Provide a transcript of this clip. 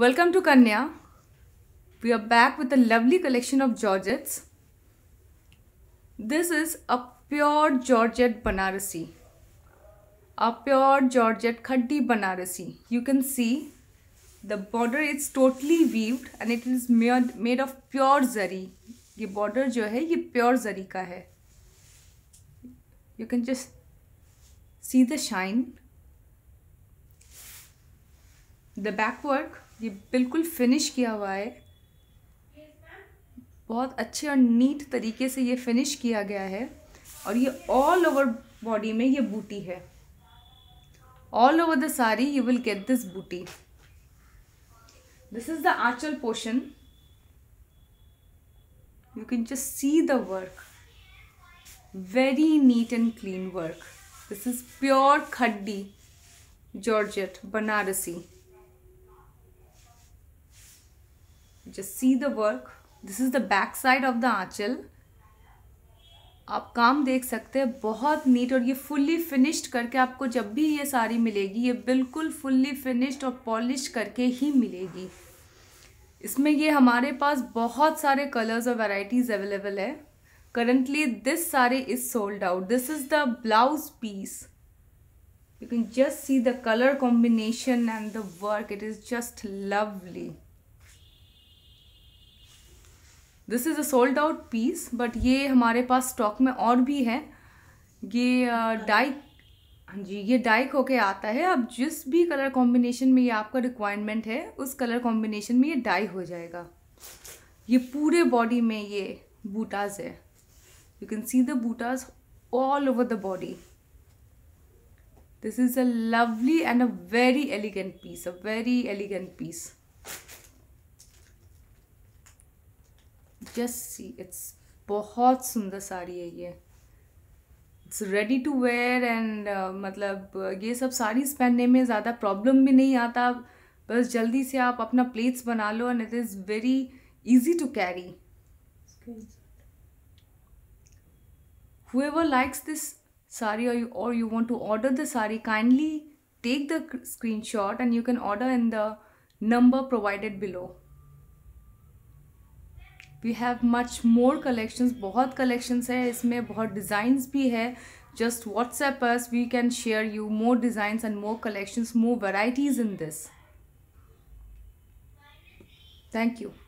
Welcome to Kanya. We are back with a lovely collection of georgettes. This is a pure georgette Banarasi. A pure georgette khaddi Banarasi. You can see the border is totally weaved and it is made of pure zari. The border जो है ये pure zari का You can just see the shine the back work ये बिल्कुल finish किया हुआ है बहुत अच्छे और नीट तरीके से ये फिनिश किया गया है और ये ऑल ओवर बॉडी में ये बूटी है all over the sari you will get this बूटी दिस इज द आंचल portion you can just see the work very neat and clean work this is pure खड्डी georgette Banarasi just see the work this is the back side of the आंचल आप काम देख सकते हैं बहुत नीट और ये फुल्ली फिनिश्ड करके आपको जब भी ये साड़ी मिलेगी ये बिल्कुल फुल्ली फिनिश्ड और पॉलिश करके ही मिलेगी इसमें ये हमारे पास बहुत सारे कलर्स और वैरायटीज अवेलेबल है currently this sari is sold out this is the blouse piece you can just see the colour combination and the work it is just lovely this is a sold out piece but ये हमारे पास stock में और भी है ये Dyke हाँ जी ये Dyke होके आता है अब जिस भी कलर कॉम्बिनेशन में ये आपका रिक्वायरमेंट है उस कलर कॉम्बिनेशन में ये डाई हो जाएगा ये पूरे बॉडी में ये बूटाज है यू कैन सी द बूटाज all over the body this is a lovely and a very elegant piece a very elegant piece just see it's बहुत सुंदर साड़ी है ये it's ready to wear and मतलब ये सब साड़ीज़ पहनने में ज़्यादा प्रॉब्लम भी नहीं आता बस जल्दी से आप अपना प्लेट्स बना लो and it is very easy to carry whoever likes this sari or you, or you want to order the sari kindly take the screenshot and you can order in the number provided below we have much more collections बहुत collections है इसमें बहुत designs भी है just WhatsApp us we can share you more design and more collections more varieties in this thank you